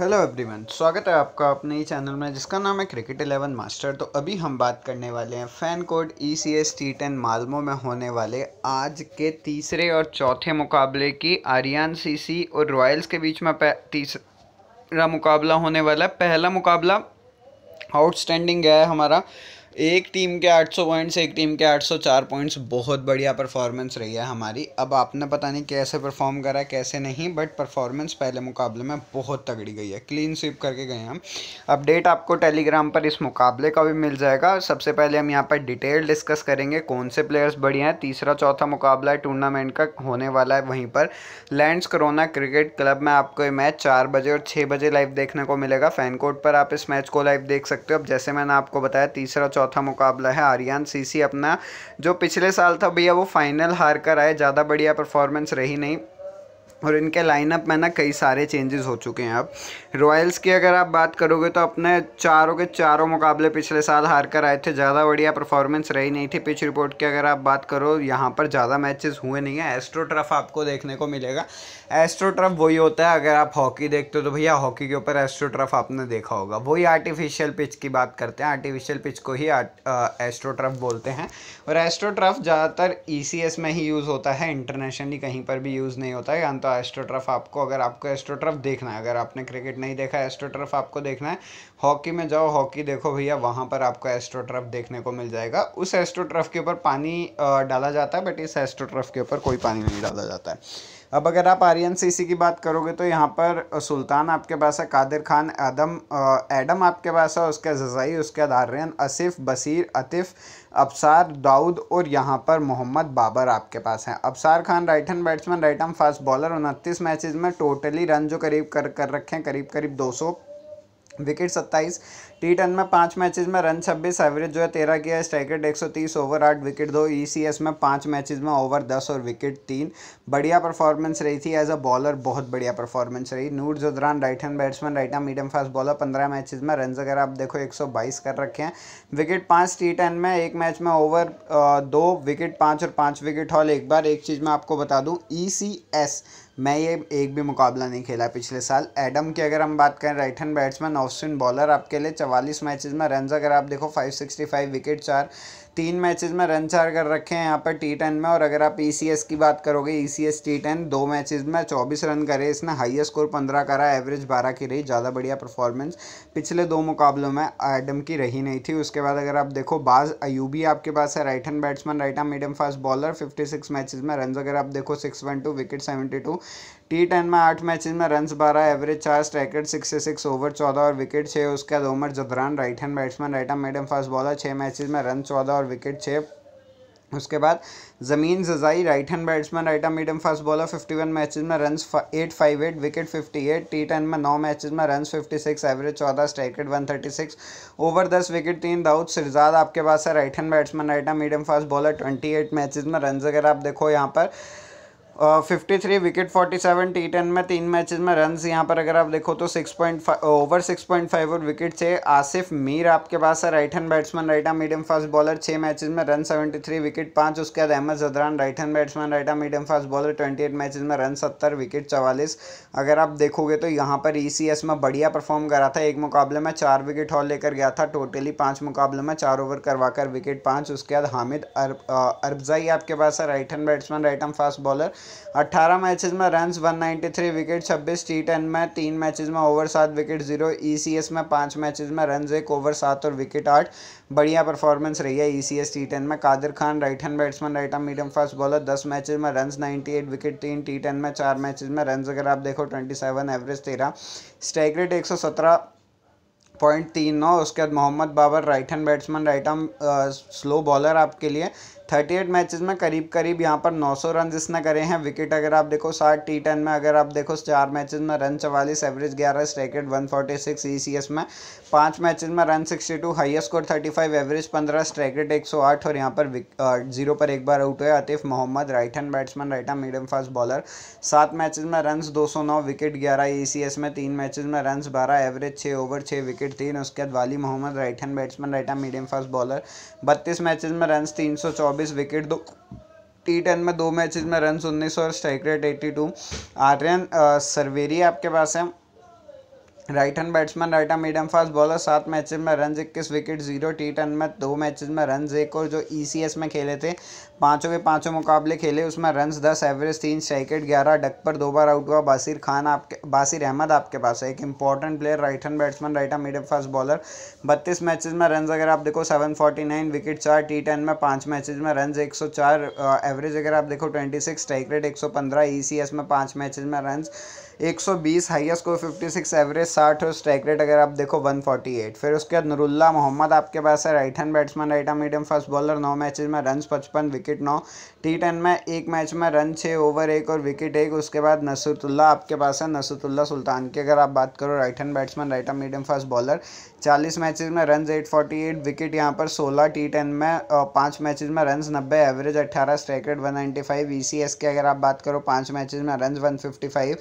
hello everyone स्वागत है आपका अपने ही चैनल में जिसका नाम है क्रिकेट इलेवन मास्टर तो अभी हम बात करने वाले हैं fan code E C S T ten Malmo में होने वाले आज के तीसरे और चौथे मुकाबले की आर्यन सी सी और रॉयल्स के बीच में तीसरा मुकाबला होने वाला है पहला मुकाबला आउटस्टैंडिंग गया है हमारा एक टीम के 800 पॉइंट्स एक टीम के 804 पॉइंट्स बहुत बढ़िया परफॉर्मेंस रही है हमारी अब आपने पता नहीं कैसे परफॉर्म करा कैसे नहीं बट परफॉर्मेंस पहले मुकाबले में बहुत तगड़ी गई है क्लीन स्वीप करके गए हम अपडेट आपको टेलीग्राम पर इस मुकाबले का भी मिल जाएगा सबसे पहले हम यहाँ पर डिटेल डिस्कस करेंगे कौन से प्लेयर्स बढ़िया हैं तीसरा चौथा मुकाबला है टूर्नामेंट का होने वाला है वहीं पर लैंड्स करोना क्रिकेट क्लब में आपको ये मैच चार बजे और छः बजे लाइव देखने को मिलेगा फैन कोर्ट पर आप इस मैच को लाइव देख सकते हो अब जैसे मैंने आपको बताया तीसरा चौथा चौथा मुकाबला है आर्यन सीसी अपना जो पिछले साल था भैया वो फाइनल हार कर आए ज़्यादा बढ़िया परफॉर्मेंस रही नहीं और इनके लाइनअप में ना कई सारे चेंजेस हो चुके हैं अब रॉयल्स की अगर आप बात करोगे तो अपने चारों के चारों मुकाबले पिछले साल हार कर आए थे ज़्यादा बढ़िया परफॉर्मेंस रही नहीं थी पिच रिपोर्ट की अगर आप बात करो यहाँ पर ज़्यादा मैचेस हुए नहीं हैं एस्ट्रो ट्रफ आपको देखने को मिलेगा एस्ट्रो ट्रफ वही होता है अगर आप हॉकी देखते हो तो भैया हॉकी के ऊपर एस्ट्रो ट्रफ आपने देखा होगा वही आर्टिफिशियल पिच की बात करते हैं आर्टिफिशियल पिच को ही एस्ट्रो ट्रफ बोलते हैं और एस्ट्रो ट्रफ ज़्यादातर ई e में ही यूज़ होता है इंटरनेशनली कहीं पर भी यूज़ नहीं होता है है एस्ट्रोट्रफ आपको अगर आपको एस्ट्रोट्रफ देखना है अगर आपने क्रिकेट नहीं देखा एस्ट्रोट्रफ आपको देखना है हॉकी में जाओ हॉकी देखो भैया वहाँ पर आपको एस्ट्रोट्रफ देखने को मिल जाएगा उस एस्ट्रोट्रफ के ऊपर पानी डाला जाता है बट इस एस्ट्रोट्रफ के ऊपर कोई पानी नहीं डाला जाता है अब अगर आप आर्यन सीसी की बात करोगे तो यहाँ पर सुल्तान आपके पास है कादिर खान आदम एडम आपके पास है उसके जजाई उसके दार्यन आसिफ बसीर अतिफ अबसार दाऊद और यहाँ पर मोहम्मद बाबर आपके पास हैं Absar Khan right hand batsman right hand fast bowler उनतीस मैचेज में टोटली रन जो करीब कर कर रखे हैं करीब करीब सौ विकेट सत्ताईस टी टेन में पाँच मैचेस में रन छब्बीस एवरेज जो है तेरह किया स्ट्राइक रेट एक सौ तीस ओवर आठ विकेट दो एस e में पाँच मैचेस में ओवर दस और विकेट तीन बढ़िया परफॉर्मेंस रही थी एज अ बॉलर बहुत बढ़िया परफॉर्मेंस रही Noor Zadran right hand batsman right hand medium fast bowler पंद्रह मैचेज में रन अगर आप देखो एक सौ बाईस कर रखे हैं विकेट पाँच टी टेन में एक मैच में ओवर दो विकेट पाँच और पाँच विकेट हॉल एक बार एक चीज़ मैं आपको बता दूँ ई e मैं ये एक भी मुकाबला नहीं खेला पिछले साल एडम की अगर हम बात करें right hand batsman off spin bowler आपके लिए चवालीस मैचेस में रन अगर आप देखो 565 विकेट चार तीन मैचेस में रन चार कर रखे हैं यहाँ पर टी टेन में और अगर आप ई e की बात करोगे E C S T ten दो मैचेस में चौबीस रन करे इसने हाईएस्ट स्कोर पंद्रह करा एवरेज बारह की रही ज़्यादा बढ़िया परफॉर्मेंस पिछले दो मुकाबलों में एडम की रही नहीं थी उसके बाद अगर आप देखो बाज अयूबी आपके पास है right hand batsman right hand medium fast bowler fifty six matches में रन अगर आप देखो six one two wicket seventy two T ten में आठ मैचेज में रन बारह एवरेज चार स्ट्राइकर सिक्स सिक्स ओवर चौदह और विकेट छः उसके बाद Omar Zadran right hand batsman right hand medium fast bowler छः मैचेज में रन चौदह और विकेट छः उसके बाद Zamin Zazai right hand batsman right hand medium fast bowler fifty one matches में run eight five eight wicket fifty eight T ten में नौ मैचेज में run fifty six average 14 strike rate six over दस विकेट तीन दाउद सिरजाद आपके पास है right hand batsman right hand medium fast bowler twenty eight matches में रन अगर आप देखो यहाँ पर fifty three wicket forty seven T ten में तीन मैचेस में रन यहाँ पर अगर आप देखो तो six point five over six point five और विकेट छः आसिफ मीर आपके पास है right hand batsman right medium fast bowler छः मैचेस में रन सेवेंटी थ्री विकेट पाँच उसके बाद Ahmad Zadran right hand batsman right medium fast bowler twenty eight matches में रन सत्तर विकेट चवालीस अगर आप देखोगे तो यहाँ पर ई सी एस में बढ़िया परफॉर्म करा था एक मुकाबले में चार विकेट हॉल लेकर गया था टोटली पाँच मुकाबले में चार ओवर करवा कर विकेट पाँच उसके बाद हामिद अरबजाई आपके पास है right hand batsman right arm fast bowler 18 matches में रन 193 विकेट 26 टी टेन में तीन मैचेस में ओवर सात विकेट जीरो ईसीएस e में पांच मैचेस में रन एक ओवर सात और विकेट आठ बढ़िया परफॉर्मेंस रही है ईसीएस टी टेन में Qadir Khan right hand batsman right hand medium fast bowler दस मैचेस में रन 98 विकेट तीन टी टेन में चार मैचेज में रन अगर आप देखो ट्वेंटी एवरेज तेरह स्ट्राइक रेट एक पॉइंट तीन नौ उसके बाद Mohammad Babar right hand batsman right arm slow bowler आपके लिए थर्टी एट मैचेज़ में करीब करीब यहाँ पर नौ सौ रन इसने करे हैं विकेट अगर आप देखो साठ टी टेन में अगर आप देखो चार मैचेज़ में रन चवालीस एवरेज ग्यारह strike rate one forty six E C S में पाँच मैचेज़ में run sixty two highest score thirty five average पंद्रह स्ट्राइकेट एक सौ आठ और यहाँ पर जीरो पर एक बार आउट हुए Atif Mohammad right hand batsman right hand medium fast bowler सात मैचेज में रन दो सौ नौ विकेट ग्यारह ई सी एस में तीन मैचेज में रन बारह एवरेज छः ओवर छः विकेट तीन उसके बाद Wali Mohammad right hand batsman right hand medium fast bowler बत्तीस मैचेज में रन तीन सौ चौबीस चौबीस विकेट दो टी टेन में दो मैचेस में रन उन्नीस और strike rate eighty two Aryan Sarweri आपके पास है right hand batsman right hand medium fast bowler सात मैचेस में रन इक्कीस विकेट जीरो टी टेन में दो मैचेस में रन एक और जो ईसीएस e में खेले थे पांचों के पांचों मुकाबले खेले उसमें रन दस एवरेज तीन स्ट्राइकेट ग्यारह डक पर दो बार आउट हुआ बासिर खान आपके बासिर अहमद आपके पास है एक important player right hand batsman right hand medium fast bowler बत्तीस मैचेज में रन अगर आप देखो सेवन फोर्टी नाइन विकेट चार टी टेन में पाँच मैचेज में रन एक सौ चार एवरेज अगर आप देखो ट्वेंटी सिक्स स्ट्राइक रेट एक सौ पंद्रह ई सी एस में पाँच मैचेज में रन 120 हाईएस्ट स्कोर 56 एवरेज 60 और स्ट्राइक रेट अगर आप देखो 148 फिर उसके बाद नुरुल्ला मोहम्मद आपके पास है right hand batsman right hand medium fast bowler नौ मैचेज में रन पचपन विकेट नौ टी टेन में एक मैच में रन छः ओवर एक और विकेट एक उसके बाद नसरतुल्ला आपके पास है नसरतुल्ला सुल्तान की अगर आप बात करो right hand batsman right hand medium fast bowler चालीस मैचेस में रन एट विकेट यहाँ पर सोलह टी टेन में पाँच मैचेस में रन नब्बे average ninety strike rate C S की अगर आप बात करो पाँच मैचेस में run five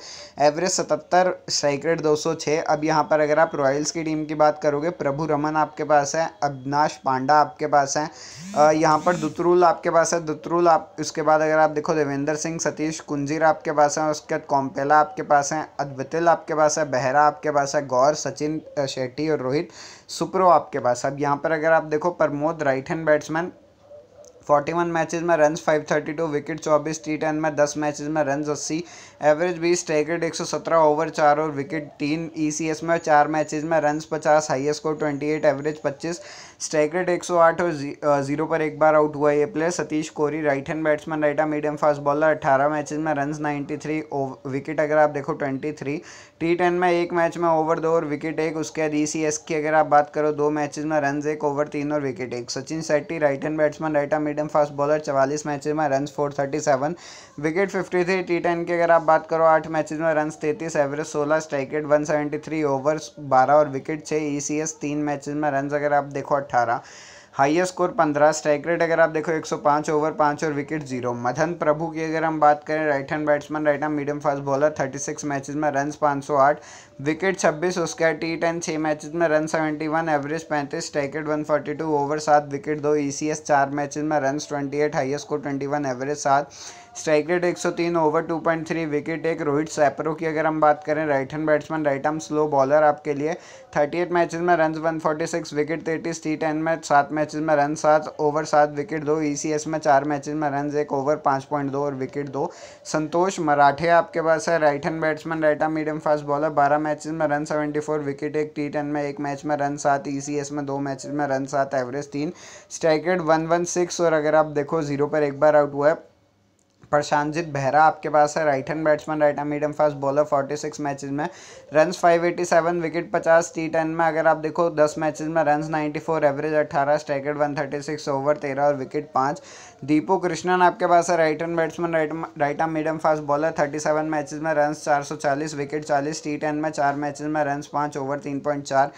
average 77 strike rate छः अब यहाँ पर अगर आप रॉयल्स की टीम की बात करोगे प्रभु रमन आपके पास है अविनाश पांडा आपके पास है यहाँ पर दुतरुल आपके पास है दुतरुल आप उसके बाद अगर आप देखो देवेंद्र सिंह सतीश कुंजीर आपके पास है उसके बाद कॉम्पेला आपके पास है अद्वितिल आपके पास है बहरा आपके पास है गौर सचिन शेट्टी और रोहित सुप्रो आपके पास अब यहाँ पर अगर आप देखो Pramod right hand batsman 41 matches में रन 532 विकेट 24 टी टेन में 10 मैचेस में रन 80 एवरेज एक सौ 117 ओवर चार और विकेट तीन ईसीएस e में चार मैचेस में रन 50 हाईएस्ट स्कोर 28 एवरेज पच्चीस स्ट्राइक रेट एक और जीरो पर एक बार आउट हुआ ये player Satish Kohri right hand batsman right arm medium fast bowler अट्ठारह मैचेस में रन 93 विकेट अगर आप देखो 23 टी टेन में एक मैच में ओवर दो और विकेट एक उसके बाद ई e की अगर आप बात करो दो मैचेज में रन एक ओवर तीन और विकेट एक Sachin Shetty right hand batsman right arm medium fast bowler चवालीस मैचेज में run four wicket fifty three T ten की अगर आप बात करो आठ मैचेज में रन तैंतीस एवरेज सोलह स्ट्राइक रेट वन ओवर बारह और विकेट छः ई सी तीन मैचेज में रन अगर आप देखो अट्ठारह हाईएस्ट स्कोर पंद्रह स्ट्राइक रेट अगर आप देखो एक सौ पाँच ओवर पाँच और विकेट जीरो मदन प्रभु की अगर हम बात करें right hand batsman right hand medium fast bowler thirty six matches में रन पाँच सौ आठ विकेट 26 उसका टी टेन छः मैचेज में रन सेवेंटी वन एवरेज पैंतीस strike rate one forty two over सात विकेट दो ई सी एस चार मैचेज में run twenty eight highest score twenty one average सात स्ट्राइक रेट 103 ओवर 2.3 विकेट एक रोहित सैपरो की अगर हम बात करें right hand batsman right arm slow bowler आपके लिए 38 मैचेस में रन 146 विकेट तैतीस टी टेन में सात मैचेस में रन सात ओवर सात विकेट दो ईसीएस e में चार मैचेस में रन एक ओवर पाँच पॉइंट दो और विकेट दो संतोष मराठे आपके पास है right hand batsman right arm medium fast bowler बारह मैचेज में रन सेवेंटी फोर विकेट एक टी टेन में एक मैच में रन सात ई e में दो मैच में रन सात एवरेज तीन strike rate one one six और अगर आप देखो जीरो पर एक बार आउट हुआ है प्रशांजित बहरा आपके पास है right hand batsman right hand medium fast bowler 46 matches में एटी 587 विकेट 50 टी टेन में अगर आप देखो 10 मैचेस में ninety 94 average 18 thirty six over 13 और विकेट 5 दीपू कृष्णन आपके पास है right hand batsman right right hand medium fast bowler seven matches में रन चालीस विकेट चालीस टी टेन में चार मैचेज में रन पाँच ओवर चार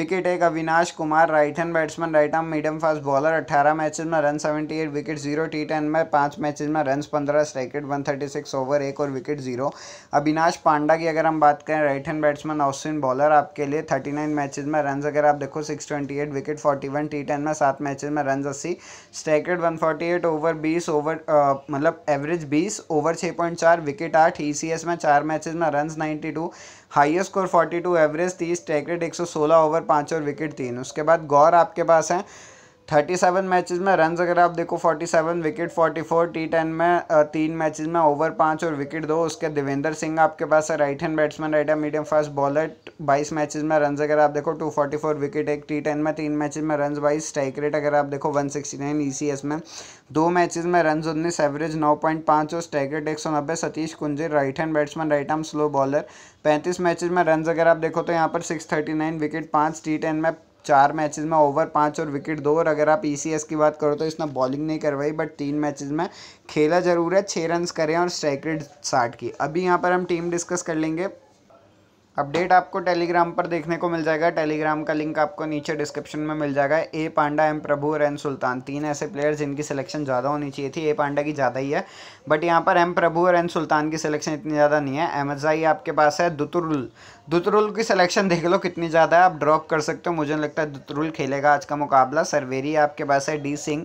विकेट एक Avinash Kumar right hand batsman right hand medium fast bowler अट्ठारह मैचेज में run seventy wicket zero T ten में पाँच मैचेज में रन पंद्रह पारस रैकेट सिक्स ओवर एक और विकेट जीरो अविनाश पांडा की अगर हम बात करें right hand batsman Austin bowler आपके लिए थर्टी नाइन मैचेज में रन अगर आप देखो six twenty eight wicket forty one T ten में सात मैचेज में रन अस्सी वन फोर्टी एट ओवर बीस ओवर मतलब एवरेज बीस ओवर छः पॉइंट चार विकेट आठ ई सी एस में चार मैचेज में run ninety two highest score forty two average तीस एक सौ सोलह ओवर पाँच और विकेट तीन उसके बाद गौर आपके पास हैं थर्टी सेवन मैचेज में रन अगर आप देखो forty seven wicket forty four T ten में तीन मैचेज में ओवर पाँच और विकेट दो उसके देवेंद्र सिंह आपके पास है right hand batsman right hand medium fast bowler बाईस मैचेज में रन अगर आप देखो टू फोर्टी फोर विकेट एक टी टेन में तीन मैचेज में रन बाईस स्ट्राइक रेट अगर आप देखो one sixty nine E C S में दो मैचेज में रन उन्नीस एवरेज नौ पॉइंट पाँच और स्ट्राइक रेट एक सौ नब्बे Satish Kunje right hand batsman right arm slow bowler पैंतीस मैचेज में रन अगर आप देखो तो यहाँ पर सिक्स थर्टी नाइन विकेट पाँच टी टेन में चार मैचेस में ओवर पाँच और विकेट दो और अगर आप ई e की बात करो तो इसने बॉलिंग नहीं करवाई बट तीन मैचेस में खेला जरूर है छः रन करें और स्ट्राइक रेट साठ की अभी यहाँ पर हम टीम डिस्कस कर लेंगे अपडेट आपको टेलीग्राम पर देखने को मिल जाएगा टेलीग्राम का लिंक आपको नीचे डिस्क्रिप्शन में मिल जाएगा ए पांडा एम प्रभु और एन सुल्तान तीन ऐसे प्लेयर जिनकी सिलेक्शन ज़्यादा होनी चाहिए थी ए पांडा की ज़्यादा ही है बट यहाँ पर एम प्रभु और एन सुल्तान की सिलेक्शन इतनी ज़्यादा नहीं है एम आपके पास है दुतुरुल दुतरुल की सिलेक्शन देख लो कितनी ज़्यादा है आप ड्रॉप कर सकते हो मुझे लगता है दुतरुल खेलेगा आज का मुकाबला सरवेरी आपके पास है डी सिंह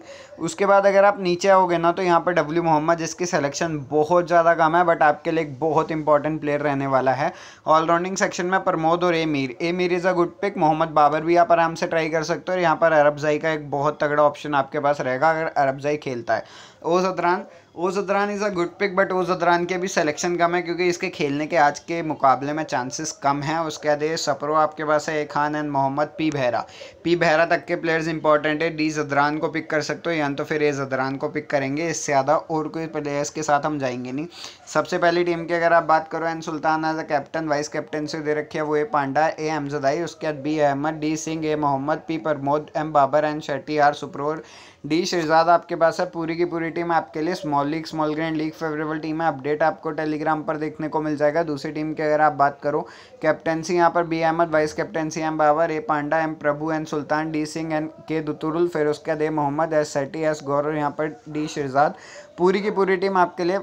उसके बाद अगर आप नीचे आओगे ना तो यहाँ पर डब्ल्यू मोहम्मद जिसकी सिलेक्शन बहुत ज़्यादा कम है बट आपके लिए एक बहुत इंपॉर्टेंट प्लेयर रहने वाला है ऑलराउंडिंग सेक्शन में प्रमोद और A Mir A Mir is a good pick Mohammad Babar भी आप आराम से ट्राई कर सकते हो और यहाँ पर अरबजाई का एक बहुत तगड़ा ऑप्शन आपके पास रहेगा अगर अरबजाई खेलता है O Satran O Zadran is a good pick but O Zadran के भी सिलेक्शन कम है क्योंकि इसके खेलने के आज के मुकाबले में चांसेस कम हैं उसके बाद ये सपरो आपके पास है A Khan and Mohammad P Bahra P Bahra तक के प्लेयर्स इंपॉर्टेंट है डी जदरान को पिक कर सकते हो या तो फिर ए जदरान को पिक करेंगे इससे ज़्यादा और कोई प्लेयर्स के साथ हम जाएंगे नहीं सबसे पहली टीम की अगर आप बात करो N Sultan as a captain vice captain से दे रखे वो ए पांडा ए अमजदाई उसके बाद B Ahmad D Singh A Mohammad P Pramod M Babar and Shetty R Suparor D Shahzad आपके पास है पूरी की पूरी टीम आपके लिए small league small grand league favourable team है अपडेट आपको टेलीग्राम पर देखने को मिल जाएगा दूसरी टीम की अगर आप बात करो कैप्टनसी यहाँ पर B Ahmad vice captaincy M Babar A Panda M Prabhu N Sultan D Singh N K दुतुरुल फिर उसके A Mohammad S Shetty S Gaurav यहाँ पर डी शहजाद पूरी की पूरी टीम आपके लिए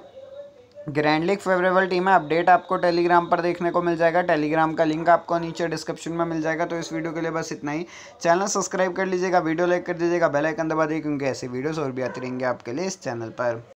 ग्रैंड लीग फेवरेबल टीम है अपडेट आपको टेलीग्राम पर देखने को मिल जाएगा टेलीग्राम का लिंक आपको नीचे डिस्क्रिप्शन में मिल जाएगा तो इस वीडियो के लिए बस इतना ही चैनल सब्सक्राइब कर लीजिएगा वीडियो लाइक कर दीजिएगा बेल आइकन दबा दिए क्योंकि ऐसी वीडियोस और भी आती रहेंगे आपके लिए इस चैनल पर